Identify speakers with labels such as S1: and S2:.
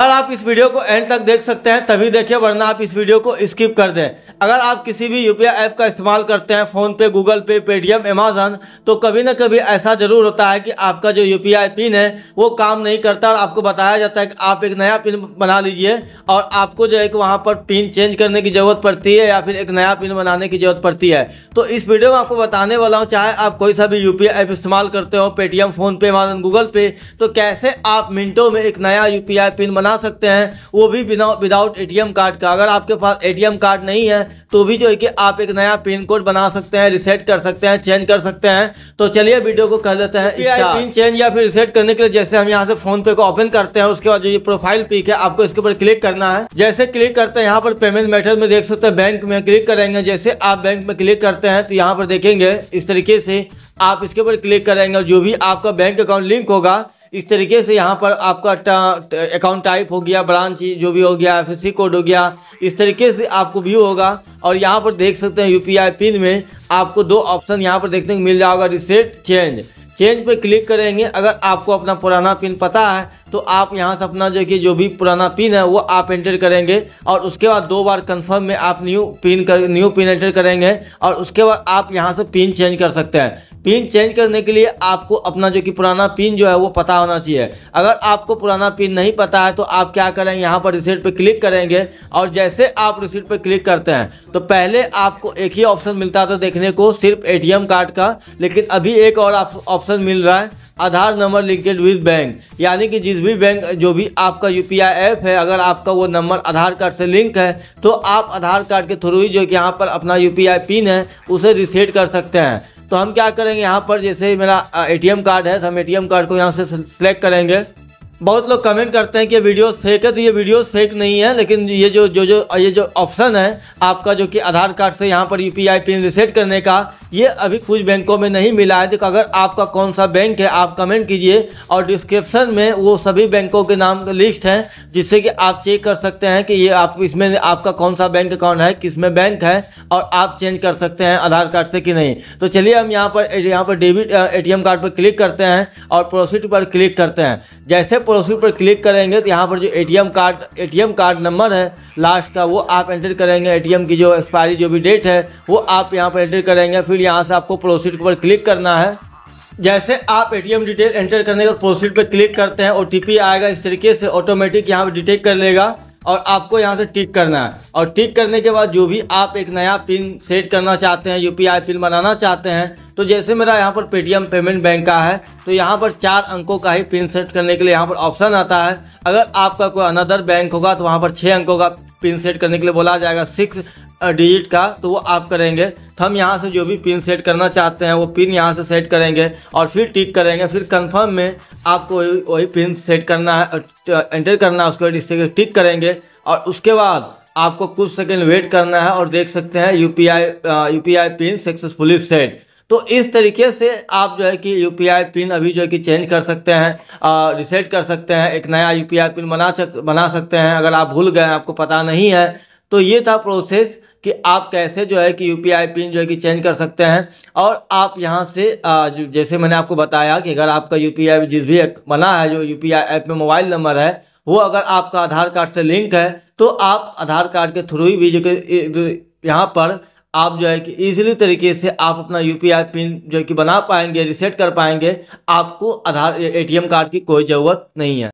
S1: अगर आप इस वीडियो को एंड तक देख सकते हैं तभी देखिए वरना आप इस वीडियो को स्किप कर दें अगर आप किसी भी यू ऐप का इस्तेमाल करते हैं फ़ोन पे गूगल पे पेटीएम अमेज़न तो कभी ना कभी ऐसा ज़रूर होता है कि आपका जो यू पिन है वो काम नहीं करता और आपको बताया जाता है कि आप एक नया पिन बना लीजिए और आपको जो है कि वहाँ पर पिन चेंज करने की ज़रूरत पड़ती है या फिर एक नया पिन बनाने की ज़रूरत पड़ती है तो इस वीडियो में आपको बताने वाला हूँ चाहे आप कोई सा भी यू ऐप इस्तेमाल करते हो पेटीएम फ़ोनपे अमेज़न गूगल पे तो कैसे आप मिनटों में एक नया यू पिन बना सकते हैं वो भी बिना विदाउट एटीएम कार्ड का अगर आपके पास एटीएम कार्ड नहीं है तो भी जो है कि आप एक नया पिन कोड बना सकते हैं रिसेट कर सकते हैं चेंज कर सकते हैं तो चलिए वीडियो को कर लेते हैं पिन चेंज या फिर रिसेट करने के लिए जैसे हम यहाँ से फोन पे को ओपन करते हैं उसके बाद जो ये प्रोफाइल पिक है आपको इसके ऊपर क्लिक करना है जैसे क्लिक करते हैं यहाँ पर पेमेंट मेथड में देख सकते हैं बैंक में क्लिक करेंगे जैसे आप बैंक में क्लिक करते हैं तो यहाँ पर देखेंगे इस तरीके से आप इसके ऊपर क्लिक करेंगे जो भी आपका बैंक अकाउंट लिंक होगा इस तरीके से यहाँ पर आपका अकाउंट टाइप हो गया ब्रांच जो भी हो गया एफ कोड हो गया इस तरीके से आपको व्यू होगा और यहाँ पर देख सकते हैं यूपीआई पिन में आपको दो ऑप्शन यहाँ पर देखने को मिल जाएगा रिसेट चेंज चेंज पे क्लिक करेंगे अगर आपको अपना पुराना पिन पता है तो आप यहाँ से अपना जो कि जो भी पुराना पिन है वो आप एंटर करेंगे और उसके बाद दो बार कंफर्म में आप न्यू पिन कर न्यू पिन एंटर करेंगे और उसके बाद आप यहाँ से पिन चेंज कर सकते हैं पिन चेंज करने के लिए आपको अपना जो कि पुराना पिन जो है वो पता होना चाहिए अगर आपको पुराना पिन नहीं पता है तो आप क्या करेंगे यहाँ पर रिसीट पर क्लिक करेंगे और जैसे आप रिसीट पर क्लिक करते हैं तो पहले आपको एक ही ऑप्शन मिलता था देखने को सिर्फ ए कार्ड का लेकिन अभी एक और ऑप्शन मिल रहा है Aadhaar number linked with bank यानी कि जिस भी बैंक जो भी आपका यू ऐप है अगर आपका वो नंबर आधार कार्ड से लिंक है तो आप आधार कार्ड के थ्रू ही जो कि यहाँ पर अपना यू पिन है उसे रिसेट कर सकते हैं तो हम क्या करेंगे यहाँ पर जैसे मेरा एटीएम कार्ड है तो हम एटीएम कार्ड को यहाँ से सेलेक्ट करेंगे बहुत लोग कमेंट करते हैं कि वीडियोस फेक है तो ये वीडियोस फेक नहीं है लेकिन ये जो जो जो ये जो ऑप्शन है आपका जो कि आधार कार्ड से यहाँ पर यू पिन रिसेट करने का ये अभी कुछ बैंकों में नहीं मिला है तो अगर आपका कौन सा बैंक है आप कमेंट कीजिए और डिस्क्रिप्शन में वो सभी बैंकों के नाम लिस्ट हैं जिससे कि आप चेक कर सकते हैं कि ये आप इसमें आपका कौन सा बैंक अकाउंट है किस में बैंक है और आप चेंज कर सकते हैं आधार कार्ड से कि नहीं तो चलिए हम यहाँ पर यहाँ पर डेबिट ए कार्ड पर क्लिक करते हैं और प्रोसीड पर क्लिक करते हैं जैसे पर उसके ऊपर क्लिक करेंगे तो यहाँ पर जो ATM card ATM card number है लास्ट का वो आप एंटर करेंगे एटीएम की जो एक्सपायरी जो भी डेट है वो आप यहाँ पर एंटर करेंगे फिर यहाँ से आपको प्रोसीड के ऊपर क्लिक करना है जैसे आप एटीएम डिटेल एंटर करने के प्रोसीड पर क्लिक करते हैं ओ आएगा इस तरीके से ऑटोमेटिक यहाँ पर डिटेक्ट कर लेगा और आपको यहाँ से टिक करना है और टिक करने के बाद जो भी आप एक नया पिन सेट करना चाहते हैं यूपीआई पिन बनाना चाहते हैं तो जैसे मेरा यहाँ पर पेटीएम पेमेंट बैंक का है तो यहाँ पर चार अंकों का ही पिन सेट करने के लिए यहाँ पर ऑप्शन आता है अगर आपका कोई अनदर बैंक होगा तो वहाँ पर छः अंकों का पिन सेट करने के लिए बोला जाएगा सिक्स डिजिट का तो वो आप करेंगे तो हम यहाँ से जो भी पिन सेट करना चाहते हैं वो पिन यहाँ से सेट करेंगे और फिर टिक करेंगे फिर कंफर्म में आपको वही वही पिन सेट करना है एंटर करना है उसके बाद टिक करेंगे और उसके बाद आपको कुछ सेकंड वेट करना है और देख सकते हैं UPI UPI PIN successfully set तो इस तरीके से आप जो है कि यू पिन अभी जो है कि चेंज कर सकते हैं रिसेट कर सकते हैं एक नया यू पिन बना सक बना सकते हैं अगर आप भूल गए आपको पता नहीं है तो ये था प्रोसेस कि आप कैसे जो है कि यू पिन जो है कि चेंज कर सकते हैं और आप यहाँ से जैसे मैंने आपको बताया कि अगर आपका यू जिस भी बना है जो यू ऐप में मोबाइल नंबर है वो अगर आपका आधार कार्ड से लिंक है तो आप आधार कार्ड के थ्रू ही भी जो कि यहाँ पर आप जो है कि ईजिली तरीके से आप अपना यू पिन जो है कि बना पाएंगे रिसेट कर पाएंगे आपको आधार ए टी कार्ड की कोई ज़रूरत नहीं है